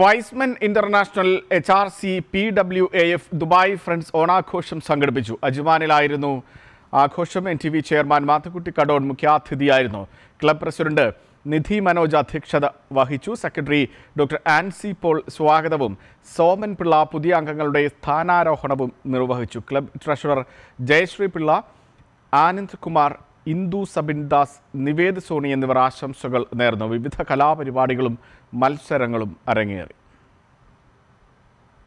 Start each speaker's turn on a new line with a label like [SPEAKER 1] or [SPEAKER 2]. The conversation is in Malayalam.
[SPEAKER 1] Y's Men international H R C P W A F Dubai friends ഓണാഘോഷം സംഘടിപ്പിച്ചു അജ്മാനിലായിരുന്നു ആഘോഷം N T V chairman Mathukutty Kadon മുഖ്യാതിഥിയായിരുന്നു ക്ലബ് പ്രസിഡന്റ് നിധി മനോജ് അധ്യക്ഷത വഹിച്ചു സെക്രട്ടറി ഡോക്ടർ ആൻസി പോൾ സ്വാഗതവും സോമൻ പിള്ള പുതിയ അംഗങ്ങളുടെ സ്ഥാനാരോഹണവും നിർവഹിച്ചു ക്ലബ് ട്രഷറർ ജയശ്രീ പിള്ള ആനന്ദ് കുമാർ ഇന്ദു സബിൻ ദാസ് നിവേദ് സോണി എന്നിവർ ആശംസകൾ നേർന്നു വിവിധ കലാപരിപാടികളും മത്സരങ്ങളും അരങ്ങേറി